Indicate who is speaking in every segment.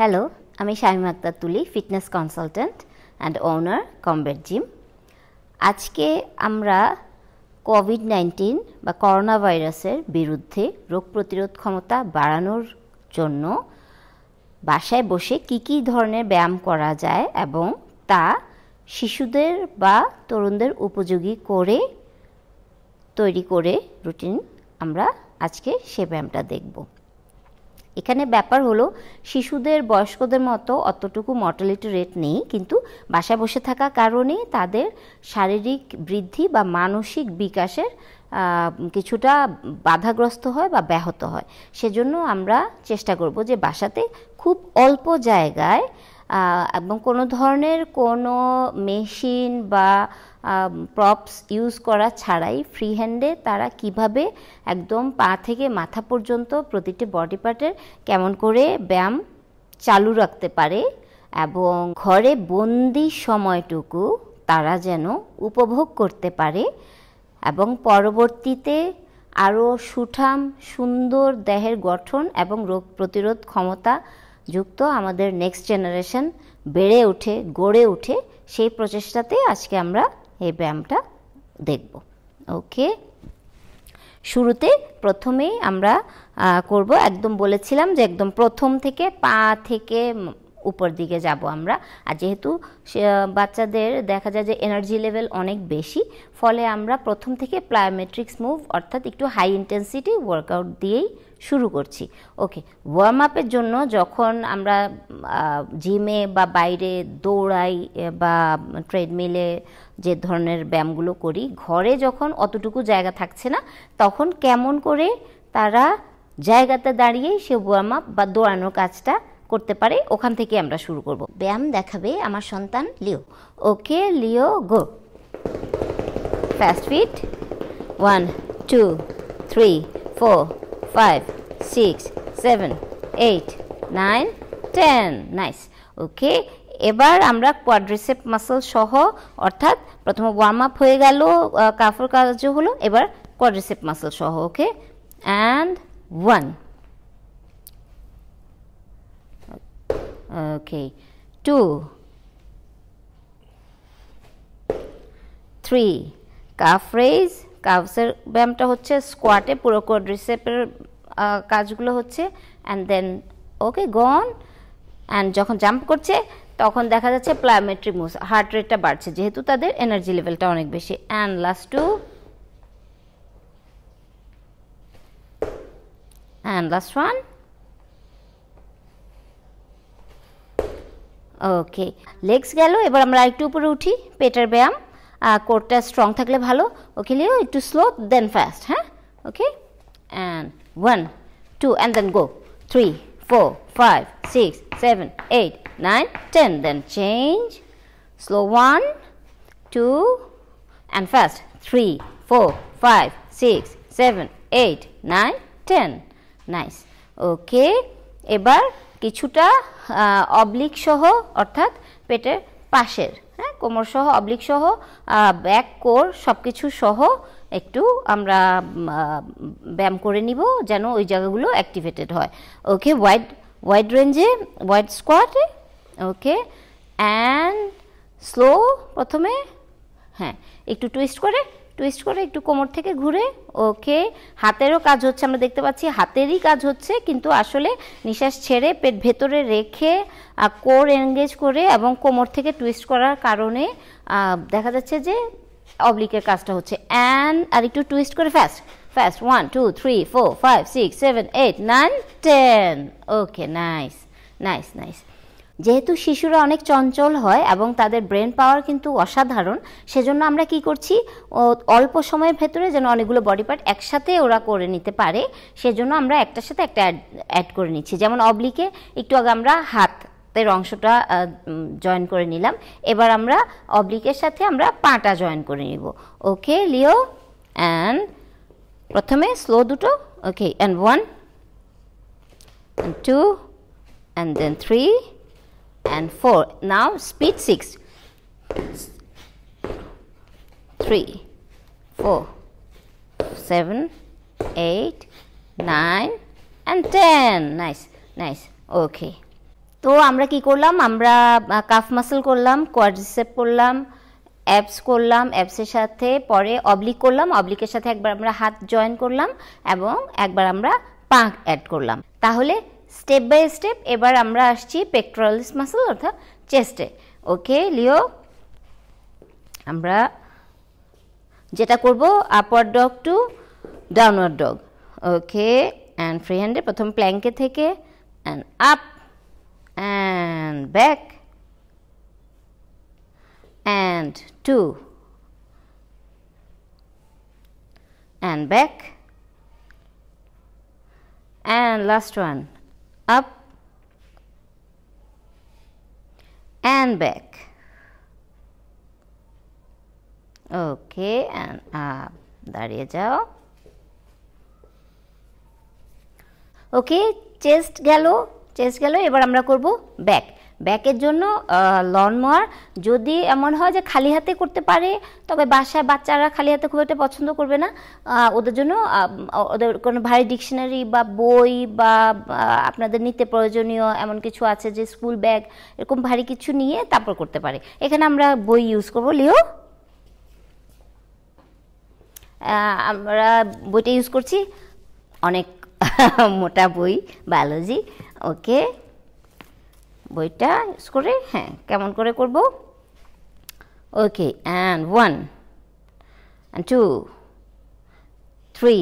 Speaker 1: Hello আমি Shamim Akhtar Tuli fitness consultant and owner combat gym আজকে আমরা কোভিড নাইন্টিন বা করোনা ভাইরাসের বিরুদ্ধে রোগ প্রতিরোধ ক্ষমতা বাড়ানোর জন্য বাসায় বসে কি কি ধরনের ব্যায়াম করা যায় এবং তা শিশুদের বা তরুণদের উপযোগী করে তৈরি করে রুটিন আমরা আজকে সে ব্যায়ামটা দেখবো এখানে ব্যাপার হলো শিশুদের বয়স্কদের মতো অতটুকু মর্টালিটি রেট নেই কিন্তু বাসায় বসে থাকা কারণে তাদের শারীরিক বৃদ্ধি বা মানসিক বিকাশের কিছুটা বাধাগ্রস্ত হয় বা ব্যাহত হয় সেজন্য আমরা চেষ্টা করব যে বাসাতে খুব অল্প জায়গায় এবং কোনো ধরনের কোনো মেশিন বা প্রপস ইউজ করা ছাড়াই ফ্রি হ্যান্ডে তারা কিভাবে একদম পা থেকে মাথা পর্যন্ত প্রতিটি বডি পার্টের কেমন করে ব্যায়াম চালু রাখতে পারে এবং ঘরে বন্দি সময়টুকু তারা যেন উপভোগ করতে পারে এবং পরবর্তীতে আরও সুঠাম সুন্দর দেহের গঠন এবং রোগ প্রতিরোধ ক্ষমতা যুক্ত আমাদের নেক্সট জেনারেশন বেড়ে ওঠে গড়ে উঠে সেই প্রচেষ্টাতে আজকে আমরা এই ব্যায়ামটা দেখব ওকে শুরুতে প্রথমেই আমরা করব একদম বলেছিলাম যে একদম প্রথম থেকে পা থেকে উপর দিকে যাব আমরা আর যেহেতু বাচ্চাদের দেখা যায় যে এনার্জি লেভেল অনেক বেশি ফলে আমরা প্রথম থেকে প্লায়োমেট্রিক্স মুভ অর্থাৎ একটু হাই ইন্টেন্সিটি ওয়ার্কআউট দিয়েই শুরু করছি ওকে ওয়ার্ম আপের জন্য যখন আমরা জিমে বা বাইরে দৌড়াই বা ট্রেডমিলে যে ধরনের ব্যায়ামগুলো করি ঘরে যখন অতটুকু জায়গা থাকছে না তখন কেমন করে তারা জায়গাতে দাঁড়িয়েই সে ওয়ার্ম আপ বা দৌড়ানোর কাজটা করতে পারে ওখান থেকে আমরা শুরু করব ব্যায়াম দেখাবে আমার সন্তান Leo okay Leo go fast fit one two three four five six seven eight nine ten nice okay এবার আমরা কোয়াড্রিসেপ মাসল সহ অর্থাৎ প্রথমে ওয়ার্ম আপ হয়ে গেল কাফর কাজ হলো এবার কোয়াড্রিসেপ মাসল সহ okay and one Okay. Two. Three calf raise কাফসের ব্যায়ামটা হচ্ছে স্কোয়াটে পুরো কোড্রিসেপের কাজগুলো হচ্ছে and then okay gone and যখন জাম্প করছে তখন দেখা যাচ্ছে প্লায়োমেট্রিক মুভস হার্ট রেটটা বাড়ছে যেহেতু তাদের এনার্জি লেভেলটা অনেক বেশি and last two and last one okay legs গেল এবার আমরা একটু উপরে উঠি পেটের ব্যায়াম কোরটা স্ট্রং থাকলে ভালো ওকে লিও একটু স্লো দেন ফাস্ট হ্যাঁ okay and one two and then go three four five six seven eight nine ten then change slow one two and fast three four five six seven eight nine ten nice okay এবার কিছুটা oblique সহ অর্থাৎ পেটের পাশের হ্যাঁ কোমর সহ oblique সহ ব্যাক কোর সব কিছু সহ একটু আমরা ব্যায়াম করে নিব যেন ওই জায়গাগুলো অ্যাক্টিভেটেড হয় ওকে ওয়াইড ওয়াইড রেঞ্জে ওয়াইড স্কোয়াটে ওকে অ্যান্ড স্লো প্রথমে হ্যাঁ একটু টুইস্ট করে টুইস্ট করে একটু কোমর থেকে ঘুরে ওকে হাতেরও কাজ হচ্ছে আমরা দেখতে পাচ্ছি হাতেরই কাজ হচ্ছে কিন্তু আসলে নিঃশ্বাস ছেড়ে পেট ভেতরে রেখে কোর এনগেজ করে এবং কোমর থেকে টুইস্ট করার কারণে দেখা যাচ্ছে যে অবলিকের কাজটা হচ্ছে অ্যান্ড আর একটু টুইস্ট করে fast fast one two three four five six seven eight nine ten okay nice nice nice যেহেতু শিশুরা অনেক চঞ্চল হয় এবং তাদের ব্রেন পাওয়ার কিন্তু অসাধারণ সেজন্য আমরা কি করছি অল্প সময়ের ভেতরে যেন অনেকগুলো বডি পার্ট একসাথে ওরা করে নিতে পারে সেজন্য আমরা একটার সাথে একটা অ্যাড করে নিচ্ছি যেমন অবলিকে একটু আগে আমরা হাত হাতের অংশটা জয়েন করে নিলাম এবার আমরা অবলিকের সাথে আমরা পাটা জয়েন করে নিব ওকে লিও অ্যান্ড প্রথমে স্লো দুটো okay and one two and then three and 4. Now speed 6. 3, 4, 7, 8, 9 and 10. Nice, nice. Okay. তো আমরা কি করলাম আমরা কাফ মাসেল করলাম কোয়াড্রিসেপ করলাম অ্যাপস করলাম অ্যাপসের সাথে পরে অবলিক করলাম অবলিকের সাথে একবার আমরা হাত জয়েন করলাম এবং একবার আমরা পা অ্যাড করলাম তাহলে স্টেপ বাই স্টেপ এবার আমরা আসছি পেক্টোরালিস মাসেল অর্থাৎ চেস্টে ওকে লিও আমরা যেটা করব upward dog to downward dog okay and free হ্যান্ডে প্রথম প্ল্যাঙ্কে থেকে and up and back and two and back and last one up and back okay and up দাঁড়িয়ে যাও ওকে চেস্ট গেল চেস্ট গেল এবার আমরা করব ব্যাক ব্যাকের জন্য লন মোয়ার যদি এমন হয় যে খালি হাতে করতে পারে তবে বাসায় বাচ্চারা খালি হাতে খুব একটা পছন্দ করবে না ওদের জন্য ওদের কোনো ভারী ডিকশনারি বা বই বা আপনাদের নিতে প্রয়োজনীয় এমন কিছু আছে যে স্কুল ব্যাগ এরকম ভারী কিছু নিয়ে তারপর করতে পারে এখানে আমরা বই ইউজ করবো লিও আমরা বইটা ইউজ করছি অনেক মোটা বই বায়োলজি ওকে বইটা ইউজ করে হ্যাঁ কেমন করে করব okay and one and two three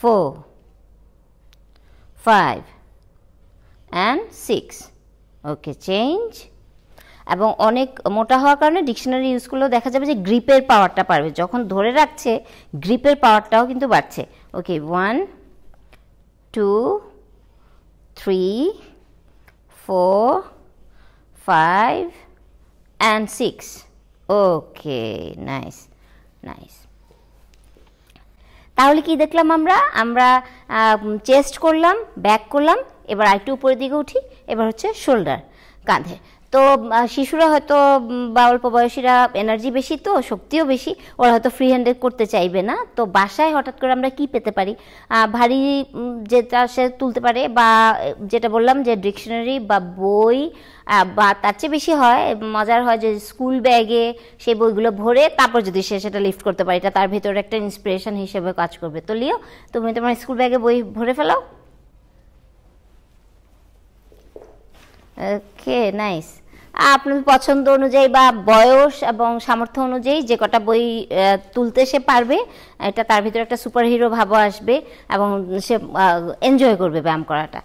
Speaker 1: four five and six okay change এবং অনেক মোটা হওয়ার কারণে ডিকশনারি ইউজ করলেও দেখা যাবে যে গ্রিপের পাওয়ারটা পারবে যখন ধরে রাখছে গ্রিপের পাওয়ারটাও কিন্তু বাড়ছে okay one two three 4, 5 and 6. Okay, nice, nice. তাহলে কি দেখলাম আমরা আমরা চেস্ট করলাম ব্যাক করলাম এবার আরেকটু উপরের দিকে উঠি এবার হচ্ছে শোল্ডার কাঁধে তো শিশুরা হয়তো বা অল্প বয়সীরা এনার্জি বেশি তো শক্তিও বেশি ওরা হয়তো ফ্রি হ্যান্ডেড করতে চাইবে না তো বাসায় হঠাৎ করে আমরা কি পেতে পারি ভারী যেটা সে তুলতে পারে বা যেটা বললাম যে ডিকশনারি বা বই বা তার চেয়ে বেশি হয় মজার হয় যে স্কুল ব্যাগে সেই বইগুলো ভরে তারপর যদি সে সেটা লিফট করতে পারে এটা তার ভেতরে একটা ইন্সপিরেশন হিসেবে কাজ করবে তো লিও তুমি তোমার স্কুল ব্যাগে বই ভরে ফেলাও ওকে নাইস আপনার পছন্দ অনুযায়ী বা বয়স এবং সামর্থ্য অনুযায়ী যে কটা বই তুলতে সে পারবে এটা তার ভিতরে একটা সুপার হিরো ভাব আসবে এবং সে এনজয় করবে ব্যায়াম করাটা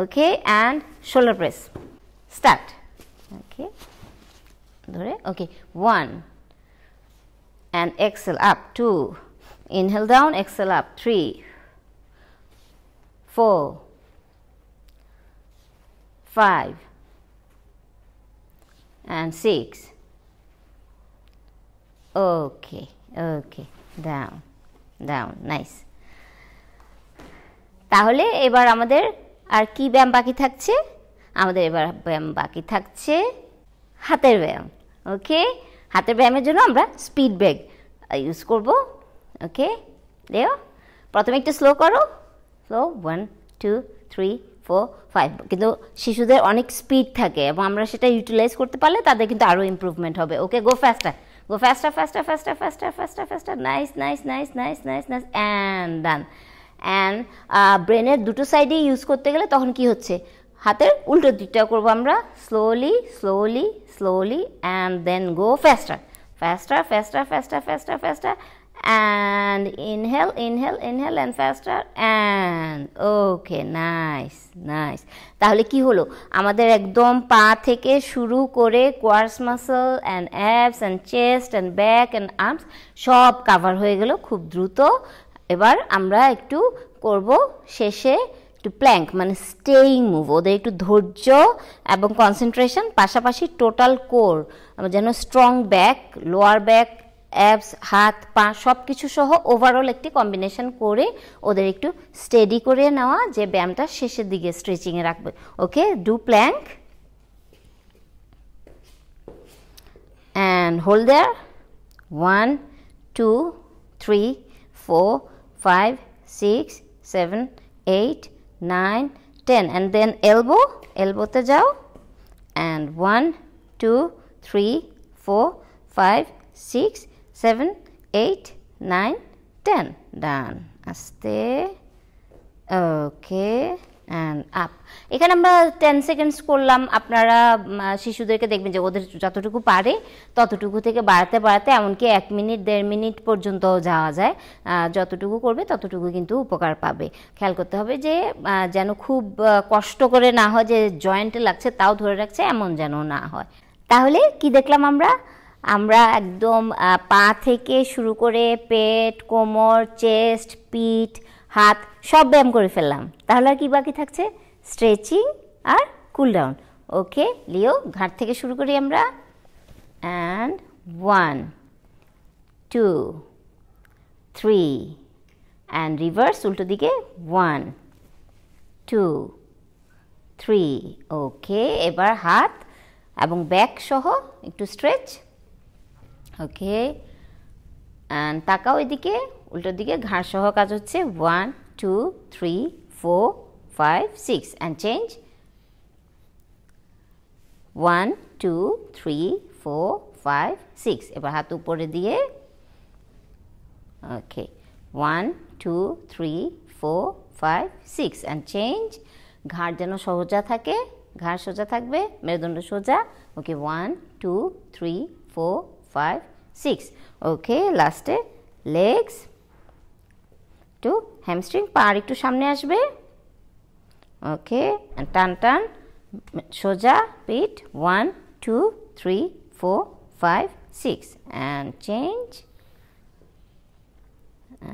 Speaker 1: okay and shoulder press start okay ধরে okay one and exhale up two inhale down exhale up three four five and 6. Okay, okay, down, down, nice. তাহলে এবার আমাদের আর কি ব্যায়াম বাকি থাকছে আমাদের এবার ব্যায়াম বাকি থাকছে হাতের ব্যায়াম ওকে হাতের ব্যায়ামের জন্য আমরা স্পিড ব্যাগ ইউজ করব ওকে দেও প্রথমে একটু স্লো করো slow one two three four five কিন্তু শিশুদের অনেক স্পিড থাকে এবং আমরা সেটা ইউটিলাইজ করতে পারলে তাদের কিন্তু আরও ইম্প্রুভমেন্ট হবে okay go faster go faster faster faster faster faster faster nice nice nice nice nice nice and done and ব্রেনের দুটো সাইডেই ইউজ করতে গেলে তখন কি হচ্ছে হাতের উল্টো দিকটা করবো আমরা slowly slowly slowly and then go faster faster faster faster faster faster and inhale inhale inhale and faster and okay nice nice তাহলে কি হলো আমাদের একদম পা থেকে শুরু করে quads muscle and abs and chest and back and arms সব কাভার হয়ে গেল খুব দ্রুত এবার আমরা একটু করব শেষে একটু প্ল্যাঙ্ক মানে স্টেইং মুভ ওদের একটু ধৈর্য এবং কনসেন্ট্রেশন পাশাপাশি টোটাল কোর যেন strong back lower back abs হাত পা সব কিছু সহ ওভারঅল একটি কম্বিনেশন করে ওদের একটু স্টেডি করে নেওয়া যে ব্যায়ামটা শেষের দিকে স্ট্রেচিংয়ে রাখবে okay do plank and hold there one two three four five six seven eight nine ten and then elbow এলবোতে যাও and one two three four five six seven eight nine ten done আস্তে okay and up এখানে আমরা ten seconds করলাম আপনারা শিশুদেরকে দেখবেন যে ওদের যতটুকু পারে ততটুকু থেকে বাড়াতে বাড়াতে এমনকি এক মিনিট দেড় মিনিট পর্যন্ত যাওয়া যায় যতটুকু করবে ততটুকু কিন্তু উপকার পাবে খেয়াল করতে হবে যে যেন খুব কষ্ট করে না হয় যে জয়েন্টে লাগছে তাও ধরে রাখছে এমন যেন না হয় তাহলে কি দেখলাম আমরা আমরা একদম পা থেকে শুরু করে পেট কোমর চেস্ট পিঠ হাত সব ব্যায়াম করে ফেললাম তাহলে আর কি বাকি থাকছে স্ট্রেচিং আর কুল ডাউন ওকে লিও ঘাট থেকে শুরু করি আমরা and one two three and reverse উল্টো দিকে ওয়ান টু থ্রি ওকে এবার হাত এবং ব্যাক সহ একটু স্ট্রেচ ওকে অ্যান্ড তাকাও এদিকে উল্টোর দিকে ঘাড় সহ কাজ হচ্ছে one two three four five six and change one two three four five six এবার হাত উপরে দিয়ে okay one two three four five six and change ঘাড় যেন সোজা থাকে ঘাড় সোজা থাকবে মেরুদণ্ড সোজা okay one two three four five, six. Okay, last day, legs to hamstring. Parik to shamne ashbe. Okay, and tan tan. Shoja, pit. One, two, three, four, five, six. And change.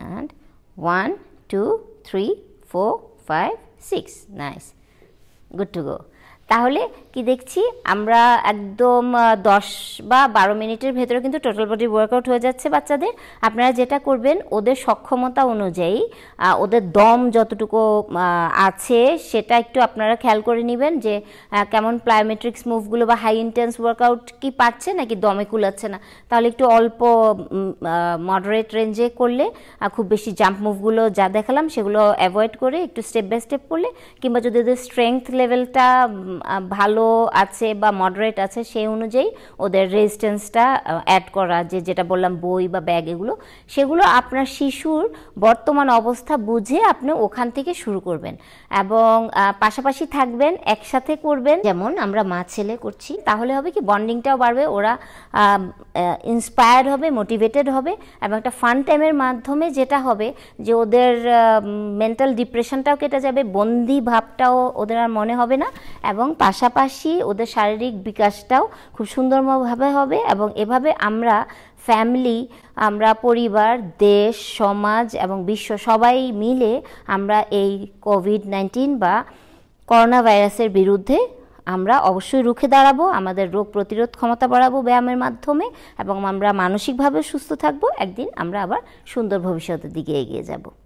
Speaker 1: And one, two, three, four, five, six. Nice. Good to go. তাহলে কি দেখছি আমরা একদম দশ বা বারো মিনিটের ভেতরে কিন্তু টোটাল বডি ওয়ার্কআউট হয়ে যাচ্ছে বাচ্চাদের আপনারা যেটা করবেন ওদের সক্ষমতা অনুযায়ী ওদের দম যতটুকু আছে সেটা একটু আপনারা খেয়াল করে নেবেন যে কেমন প্লায়োমেট্রিক্স মুভগুলো বা হাই ইন্টেন্স ওয়ার্কআউট কি পাচ্ছে নাকি দমে কুলাচ্ছে না তাহলে একটু অল্প মডারেট রেঞ্জে করলে খুব বেশি জাম্প মুভগুলো যা দেখালাম সেগুলো অ্যাভয়েড করে একটু স্টেপ বাই স্টেপ করলে কিংবা যদি ওদের স্ট্রেংথ লেভেলটা ভালো আছে বা মডারেট আছে সেই অনুযায়ী ওদের রেজিস্ট্যান্সটা অ্যাড করা যে যেটা বললাম বই বা ব্যাগ এগুলো সেগুলো আপনার শিশুর বর্তমান অবস্থা বুঝে আপনি ওখান থেকে শুরু করবেন এবং পাশাপাশি থাকবেন একসাথে করবেন যেমন আমরা মা ছেলে করছি তাহলে হবে কি বন্ডিংটাও বাড়বে ওরা ইন্সপায়ার্ড হবে মোটিভেটেড হবে এবং একটা ফান টাইমের মাধ্যমে যেটা হবে যে ওদের মেন্টাল ডিপ্রেশনটাও কেটে যাবে বন্দি ভাবটাও ওদের আর মনে হবে না এবং পাশাপাশি ওদের শারীরিক বিকাশটাও খুব সুন্দরভাবে হবে এবং এভাবে আমরা ফ্যামিলি আমরা পরিবার দেশ সমাজ এবং বিশ্ব সবাই মিলে আমরা এই কোভিড নাইন্টিন বা করোনা ভাইরাসের বিরুদ্ধে আমরা অবশ্যই রুখে দাঁড়াবো আমাদের রোগ প্রতিরোধ ক্ষমতা বাড়াবো ব্যায়ামের মাধ্যমে এবং আমরা মানসিকভাবে সুস্থ থাকবো একদিন আমরা আবার সুন্দর ভবিষ্যতের দিকে এগিয়ে যাবো